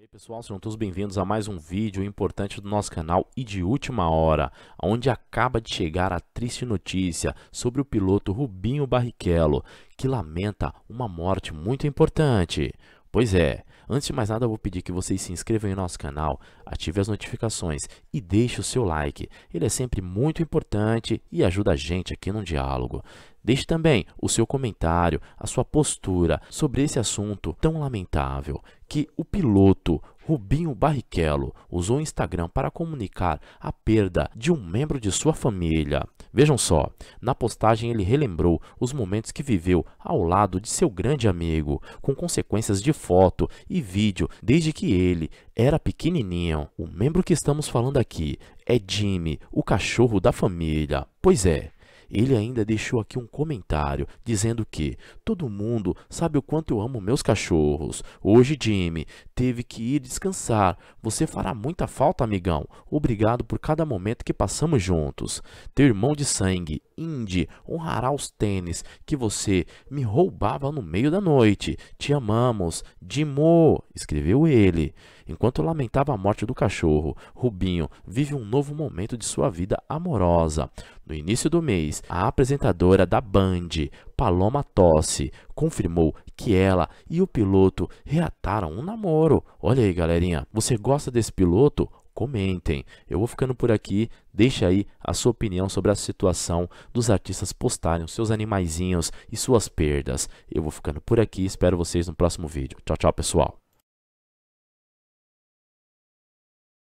E aí pessoal, sejam todos bem-vindos a mais um vídeo importante do nosso canal e de última hora, onde acaba de chegar a triste notícia sobre o piloto Rubinho Barrichello, que lamenta uma morte muito importante. Pois é, Antes de mais nada, eu vou pedir que vocês se inscrevam em nosso canal, ative as notificações e deixe o seu like. Ele é sempre muito importante e ajuda a gente aqui no diálogo. Deixe também o seu comentário, a sua postura sobre esse assunto tão lamentável que o piloto Rubinho Barrichello usou o Instagram para comunicar a perda de um membro de sua família. Vejam só, na postagem ele relembrou os momentos que viveu ao lado de seu grande amigo, com consequências de foto e vídeo desde que ele era pequenininho. O membro que estamos falando aqui é Jimmy, o cachorro da família. Pois é, ele ainda deixou aqui um comentário dizendo que todo mundo sabe o quanto eu amo meus cachorros. Hoje, Jimmy, teve que ir descansar. Você fará muita falta, amigão. Obrigado por cada momento que passamos juntos. Teu irmão de sangue, Indy, honrará os tênis que você me roubava no meio da noite. Te amamos, Dimo, escreveu ele. Enquanto lamentava a morte do cachorro, Rubinho vive um novo momento de sua vida amorosa. No início do mês, a apresentadora da Band, Paloma Tosse, confirmou que ela e o piloto reataram um namoro. Olha aí, galerinha, você gosta desse piloto? comentem. Eu vou ficando por aqui, deixa aí a sua opinião sobre a situação dos artistas postarem os seus animaizinhos e suas perdas. Eu vou ficando por aqui, espero vocês no próximo vídeo. Tchau, tchau, pessoal.